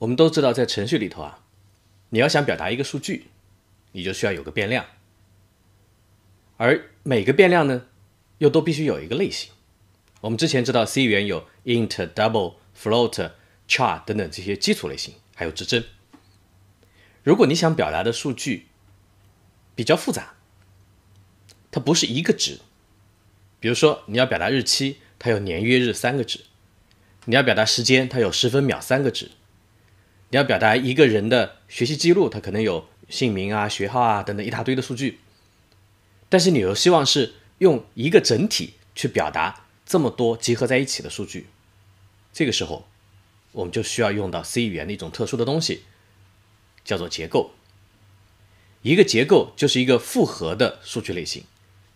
我们都知道，在程序里头啊，你要想表达一个数据，你就需要有个变量。而每个变量呢，又都必须有一个类型。我们之前知道 C 语言有 int、double、float、char 等等这些基础类型，还有指针。如果你想表达的数据比较复杂，它不是一个值，比如说你要表达日期，它有年、月、日三个值；你要表达时间，它有时、分、秒三个值。你要表达一个人的学习记录，他可能有姓名啊、学号啊等等一大堆的数据，但是你又希望是用一个整体去表达这么多集合在一起的数据，这个时候我们就需要用到 C 语言的一种特殊的东西，叫做结构。一个结构就是一个复合的数据类型，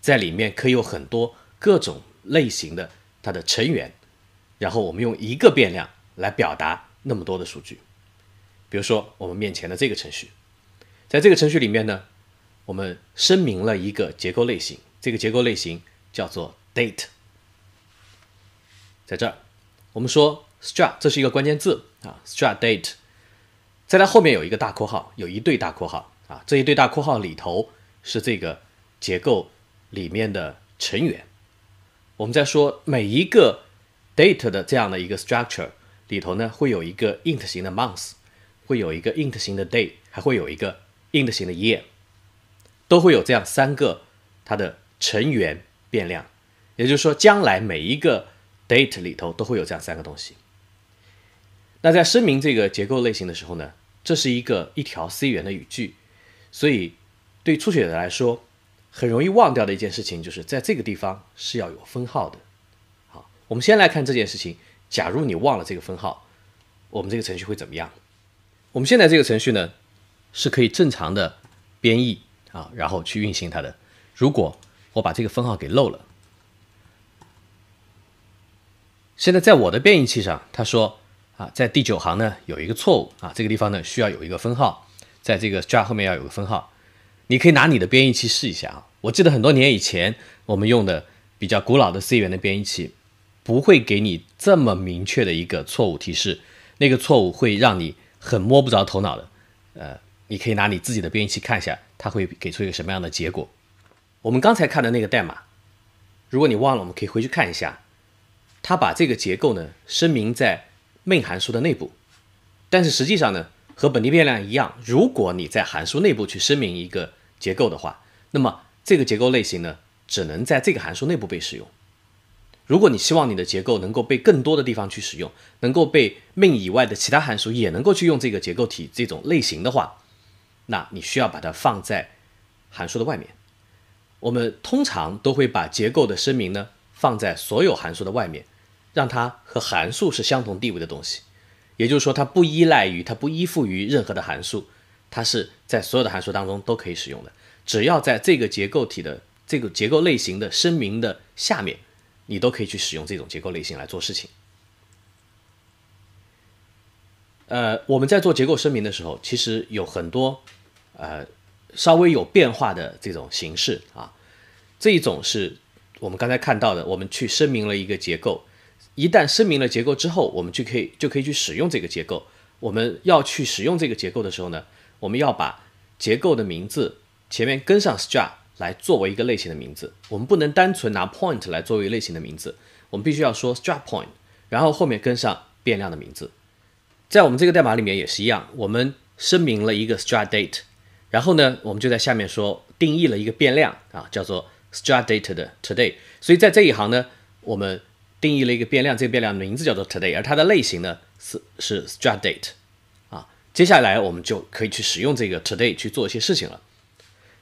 在里面可以有很多各种类型的它的成员，然后我们用一个变量来表达那么多的数据。比如说，我们面前的这个程序，在这个程序里面呢，我们声明了一个结构类型，这个结构类型叫做 date。在这儿，我们说 struct 这是一个关键字啊，struct date，在它后面有一个大括号，有一对大括号啊，这一对大括号里头是这个结构里面的成员。我们在说每一个 date 的这样的一个 structure 里头呢，会有一个 int 型的 month。会有一个 int 型的 day，还会有一个 int 型的 year，都会有这样三个它的成员变量，也就是说，将来每一个 date 里头都会有这样三个东西。那在声明这个结构类型的时候呢，这是一个一条 C 言的语句，所以对初学者来说，很容易忘掉的一件事情就是在这个地方是要有分号的。好，我们先来看这件事情。假如你忘了这个分号，我们这个程序会怎么样？我们现在这个程序呢，是可以正常的编译啊，然后去运行它的。如果我把这个分号给漏了，现在在我的编译器上，他说啊，在第九行呢有一个错误啊，这个地方呢需要有一个分号，在这个 str 后面要有个分号。你可以拿你的编译器试一下啊。我记得很多年以前我们用的比较古老的 C 语言的编译器，不会给你这么明确的一个错误提示，那个错误会让你。很摸不着头脑的，呃，你可以拿你自己的编译器看一下，它会给出一个什么样的结果。我们刚才看的那个代码，如果你忘了，我们可以回去看一下。它把这个结构呢声明在内函数的内部，但是实际上呢和本地变量一样，如果你在函数内部去声明一个结构的话，那么这个结构类型呢只能在这个函数内部被使用。如果你希望你的结构能够被更多的地方去使用，能够被命以外的其他函数也能够去用这个结构体这种类型的话，那你需要把它放在函数的外面。我们通常都会把结构的声明呢放在所有函数的外面，让它和函数是相同地位的东西。也就是说，它不依赖于它不依附于任何的函数，它是在所有的函数当中都可以使用的。只要在这个结构体的这个结构类型的声明的下面。你都可以去使用这种结构类型来做事情。呃，我们在做结构声明的时候，其实有很多呃稍微有变化的这种形式啊。这一种是我们刚才看到的，我们去声明了一个结构，一旦声明了结构之后，我们就可以就可以去使用这个结构。我们要去使用这个结构的时候呢，我们要把结构的名字前面跟上 str。来作为一个类型的名字，我们不能单纯拿 point 来作为类型的名字，我们必须要说 stra point，然后后面跟上变量的名字。在我们这个代码里面也是一样，我们声明了一个 stra date，然后呢，我们就在下面说定义了一个变量啊，叫做 stra date 的 today。所以在这一行呢，我们定义了一个变量，这个变量名字叫做 today，而它的类型呢是是 stra date，啊，接下来我们就可以去使用这个 today 去做一些事情了。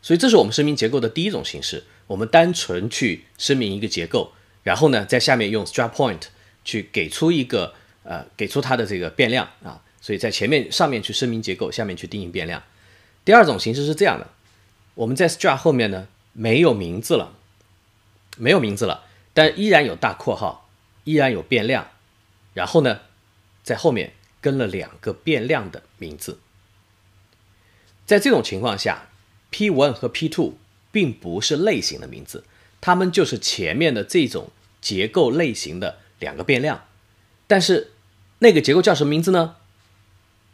所以这是我们声明结构的第一种形式。我们单纯去声明一个结构，然后呢，在下面用 strpoint a 去给出一个呃，给出它的这个变量啊。所以在前面上面去声明结构，下面去定义变量。第二种形式是这样的：我们在 str a 后面呢没有名字了，没有名字了，但依然有大括号，依然有变量，然后呢，在后面跟了两个变量的名字。在这种情况下。P one 和 P two 并不是类型的名字，它们就是前面的这种结构类型的两个变量。但是那个结构叫什么名字呢？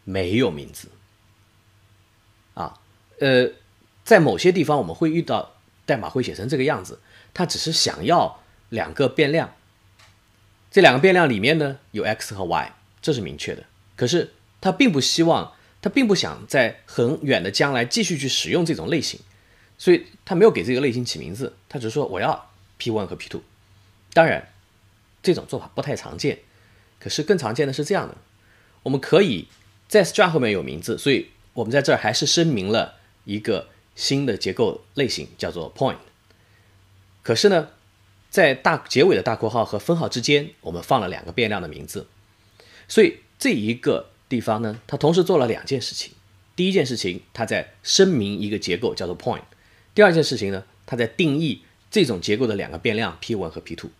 没有名字。啊，呃，在某些地方我们会遇到代码会写成这个样子，它只是想要两个变量，这两个变量里面呢有 x 和 y，这是明确的。可是它并不希望。他并不想在很远的将来继续去使用这种类型，所以他没有给这个类型起名字，他只是说我要 P one 和 P two。当然，这种做法不太常见，可是更常见的是这样的：，我们可以在 s t r u 后面有名字，所以我们在这儿还是声明了一个新的结构类型，叫做 Point。可是呢，在大结尾的大括号和分号之间，我们放了两个变量的名字，所以这一个。地方呢？它同时做了两件事情。第一件事情，它在声明一个结构叫做 point。第二件事情呢，它在定义这种结构的两个变量 p one 和 p two。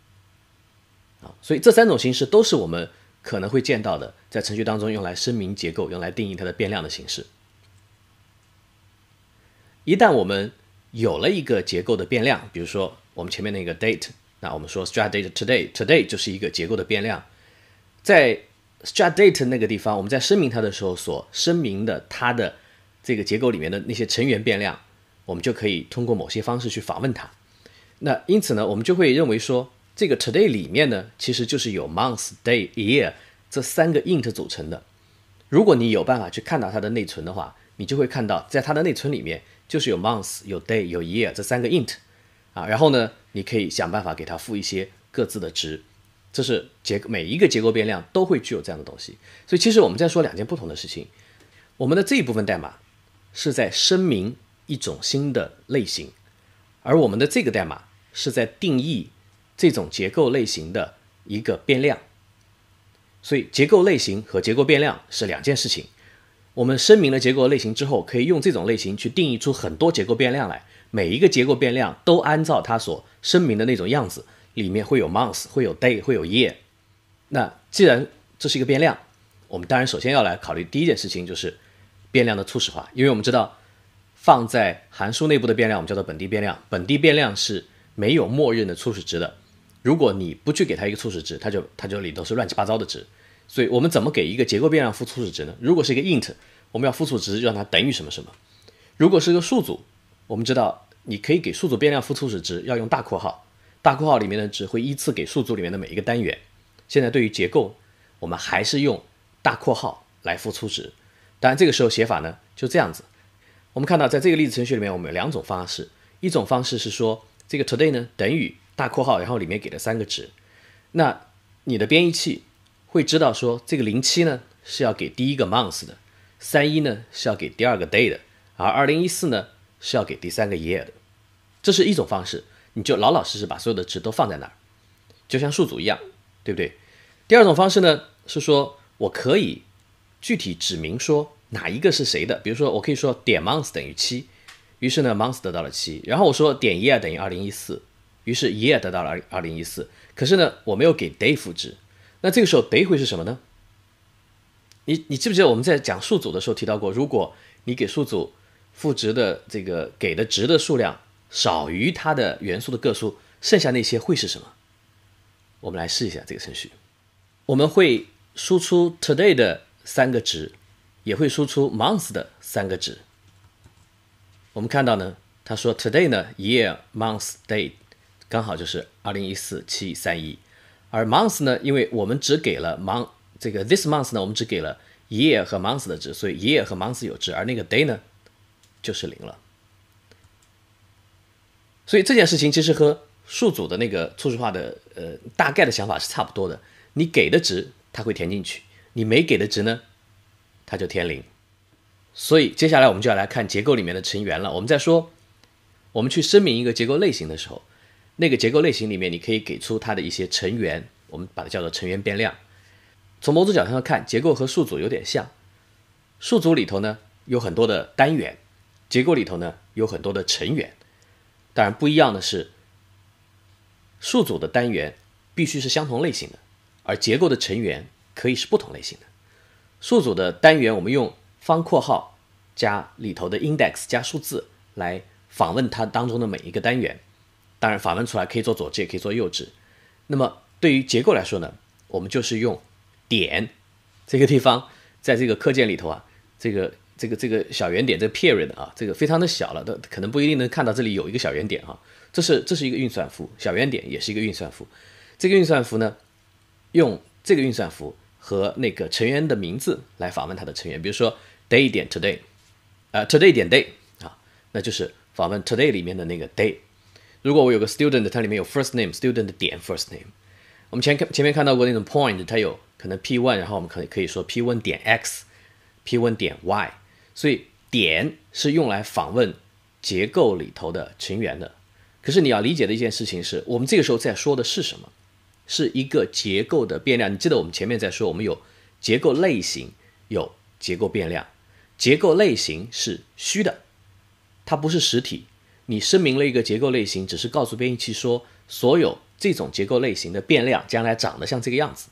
啊，所以这三种形式都是我们可能会见到的，在程序当中用来声明结构、用来定义它的变量的形式。一旦我们有了一个结构的变量，比如说我们前面那个 date，那我们说 str date today today 就是一个结构的变量，在 strat date 那个地方，我们在声明它的时候所声明的它的这个结构里面的那些成员变量，我们就可以通过某些方式去访问它。那因此呢，我们就会认为说，这个 today 里面呢，其实就是由 month、day、year 这三个 int 组成的。如果你有办法去看到它的内存的话，你就会看到在它的内存里面就是有 month、有 day、有 year 这三个 int 啊。然后呢，你可以想办法给它赋一些各自的值。这是结每一个结构变量都会具有这样的东西，所以其实我们在说两件不同的事情。我们的这一部分代码是在声明一种新的类型，而我们的这个代码是在定义这种结构类型的一个变量。所以结构类型和结构变量是两件事情。我们声明了结构类型之后，可以用这种类型去定义出很多结构变量来，每一个结构变量都按照它所声明的那种样子。里面会有 month，会有 day，会有 year。那既然这是一个变量，我们当然首先要来考虑第一件事情就是变量的初始化。因为我们知道放在函数内部的变量我们叫做本地变量，本地变量是没有默认的初始值的。如果你不去给它一个初始值，它就它就里头是乱七八糟的值。所以我们怎么给一个结构变量赋初始值呢？如果是一个 int，我们要赋初始值让它等于什么什么。如果是个数组，我们知道你可以给数组变量赋初始值要用大括号。大括号里面的值会依次给数组里面的每一个单元。现在对于结构，我们还是用大括号来付初值。当然，这个时候写法呢就这样子。我们看到，在这个例子程序里面，我们有两种方式。一种方式是说，这个 today 呢等于大括号，然后里面给了三个值。那你的编译器会知道说，这个零七呢是要给第一个 month 的，三一呢是要给第二个 day 的，而二零一四呢是要给第三个 year 的。这是一种方式。你就老老实实把所有的值都放在那儿，就像数组一样，对不对？第二种方式呢是说我可以具体指明说哪一个是谁的，比如说我可以说点 m o n t h 等于七，于是呢 m o n t h 得到了七，然后我说点 year 等于二零一四，于是 year 得到了二二零一四。可是呢我没有给 day 复值，那这个时候 day 会是什么呢？你你记不记得我们在讲数组的时候提到过，如果你给数组复值的这个给的值的数量？少于它的元素的个数，剩下那些会是什么？我们来试一下这个程序，我们会输出 today 的三个值，也会输出 month 的三个值。我们看到呢，他说 today 呢 year month day，刚好就是二零一四七三一，而 month 呢，因为我们只给了 mon 这个 this month 呢，我们只给了 year 和 month 的值，所以 year 和 month 有值，而那个 day 呢就是零了。所以这件事情其实和数组的那个初始化的呃大概的想法是差不多的。你给的值它会填进去，你没给的值呢，它就填零。所以接下来我们就要来看结构里面的成员了。我们在说我们去声明一个结构类型的时候，那个结构类型里面你可以给出它的一些成员，我们把它叫做成员变量。从某种角度上看，结构和数组有点像。数组里头呢有很多的单元，结构里头呢有很多的成员。当然不一样的是，数组的单元必须是相同类型的，而结构的成员可以是不同类型的。数组的单元我们用方括号加里头的 index 加数字来访问它当中的每一个单元，当然访问出来可以做左置也可以做右置。那么对于结构来说呢，我们就是用点这个地方，在这个课件里头啊，这个。这个这个小圆点，这个 period 啊，这个非常的小了，都可能不一定能看到。这里有一个小圆点哈，这是这是一个运算符，小圆点也是一个运算符。这个运算符呢，用这个运算符和那个成员的名字来访问它的成员。比如说 day 点 today，呃，today 点 day 啊，那就是访问 today 里面的那个 day。如果我有个 student，它里面有 first name，student 点 first name。我们前看前面看到过那种 point，它有可能 p one，然后我们可可以说 p one 点 x p one 点 y。所以，点是用来访问结构里头的成员的。可是你要理解的一件事情是，我们这个时候在说的是什么？是一个结构的变量。你记得我们前面在说，我们有结构类型，有结构变量。结构类型是虚的，它不是实体。你声明了一个结构类型，只是告诉编译器说，所有这种结构类型的变量将来长得像这个样子。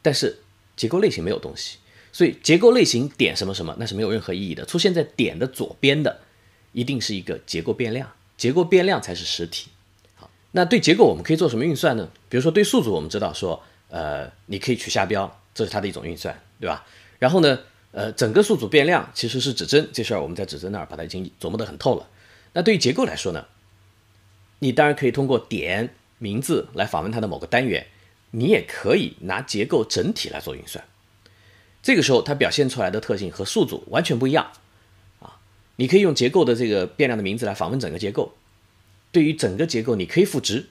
但是，结构类型没有东西。所以结构类型点什么什么，那是没有任何意义的。出现在点的左边的，一定是一个结构变量，结构变量才是实体。好，那对结构我们可以做什么运算呢？比如说对数组，我们知道说，呃，你可以取下标，这是它的一种运算，对吧？然后呢，呃，整个数组变量其实是指针，这事儿我们在指针那儿把它已经琢磨得很透了。那对于结构来说呢，你当然可以通过点名字来访问它的某个单元，你也可以拿结构整体来做运算。这个时候，它表现出来的特性和数组完全不一样，啊，你可以用结构的这个变量的名字来访问整个结构，对于整个结构，你可以赋值，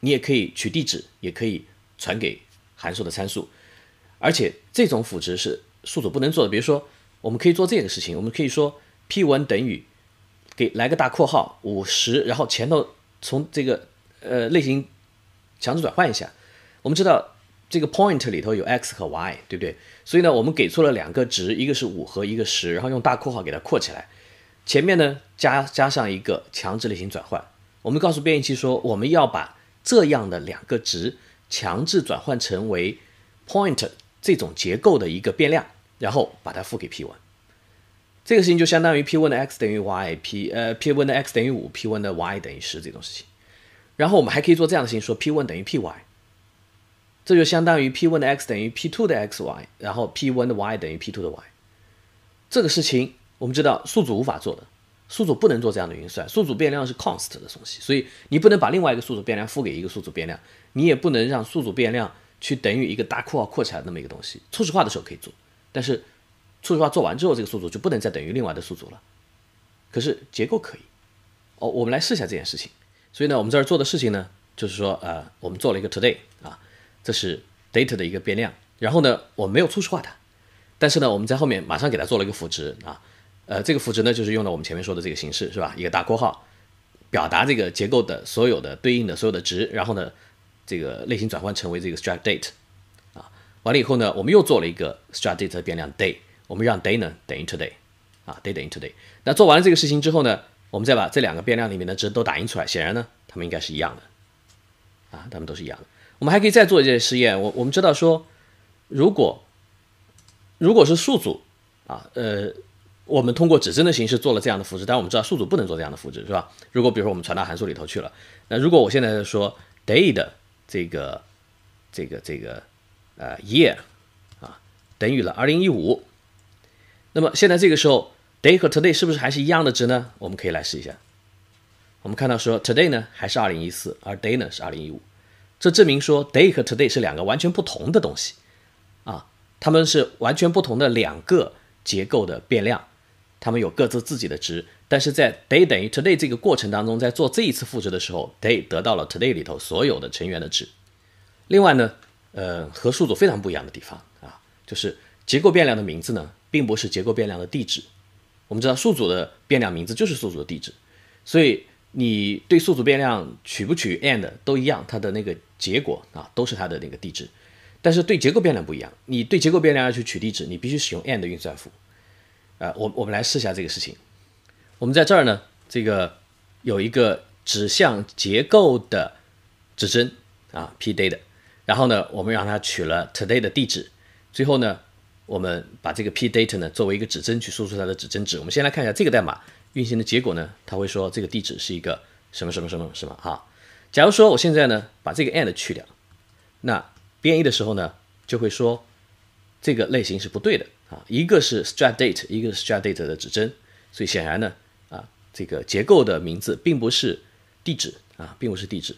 你也可以取地址，也可以传给函数的参数，而且这种赋值是数组不能做的。比如说，我们可以做这个事情，我们可以说 p n 等于给来个大括号五十，然后前头从这个呃类型强制转换一下，我们知道。这个 point 里头有 x 和 y，对不对？所以呢，我们给出了两个值，一个是五和一个十，然后用大括号给它括起来，前面呢加加上一个强制类型转换，我们告诉编译器说我们要把这样的两个值强制转换成为 point 这种结构的一个变量，然后把它赋给 pone，这个事情就相当于 pone 的 x 等于 y，p 呃 pone 的 x 等于五，pone 的 y 等于十这种事情。然后我们还可以做这样的事情，说 pone 等于 py。这就相当于 p 1的 x 等于 p two 的 x y，然后 p one 的 y 等于 p two 的 y。这个事情我们知道，数组无法做的，数组不能做这样的运算。数组变量是 const 的东西，所以你不能把另外一个数组变量赋给一个数组变量，你也不能让数组变量去等于一个大括号括起来那么一个东西。初始化的时候可以做，但是初始化做完之后，这个数组就不能再等于另外的数组了。可是结构可以。哦，我们来试一下这件事情。所以呢，我们这儿做的事情呢，就是说，呃，我们做了一个 today 啊。这是 date 的一个变量，然后呢，我没有初始化它，但是呢，我们在后面马上给它做了一个赋值啊，呃，这个赋值呢，就是用了我们前面说的这个形式是吧？一个大括号，表达这个结构的所有的对应的所有的值，然后呢，这个类型转换成为这个 struct date 啊，完了以后呢，我们又做了一个 struct date 的变量 day，我们让 day 呢等于 today 啊，day 等于 today。那做完了这个事情之后呢，我们再把这两个变量里面的值都打印出来，显然呢，它们应该是一样的。啊，它们都是一样的。我们还可以再做一些实验。我我们知道说，如果如果是数组啊，呃，我们通过指针的形式做了这样的复制，但我们知道数组不能做这样的复制，是吧？如果比如说我们传到函数里头去了，那如果我现在说 day 的这个这个这个呃 year 啊等于了二零一五，那么现在这个时候 day 和 today 是不是还是一样的值呢？我们可以来试一下。我们看到说，today 呢还是2014，而 day 呢是2015，这证明说 day 和 today 是两个完全不同的东西，啊，他们是完全不同的两个结构的变量，它们有各自自己的值，但是在 day 等于 today 这个过程当中，在做这一次赋值的时候，day 得到了 today 里头所有的成员的值。另外呢，呃，和数组非常不一样的地方啊，就是结构变量的名字呢，并不是结构变量的地址，我们知道数组的变量名字就是数组的地址，所以。你对数组变量取不取 and 都一样，它的那个结果啊都是它的那个地址，但是对结构变量不一样，你对结构变量要去取地址，你必须使用 and 运算符。啊，我我们来试一下这个事情。我们在这儿呢，这个有一个指向结构的指针啊 p_data，然后呢我们让它取了 today 的地址，最后呢我们把这个 p_data 呢作为一个指针去输出它的指针值。我们先来看一下这个代码。运行的结果呢？它会说这个地址是一个什么什么什么什么啊？假如说我现在呢把这个 and 去掉，那编译的时候呢就会说这个类型是不对的啊。一个是 strat date，一个是 strat date 的指针，所以显然呢啊这个结构的名字并不是地址啊，并不是地址。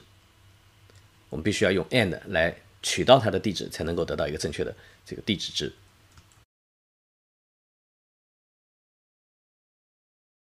我们必须要用 and 来取到它的地址，才能够得到一个正确的这个地址值。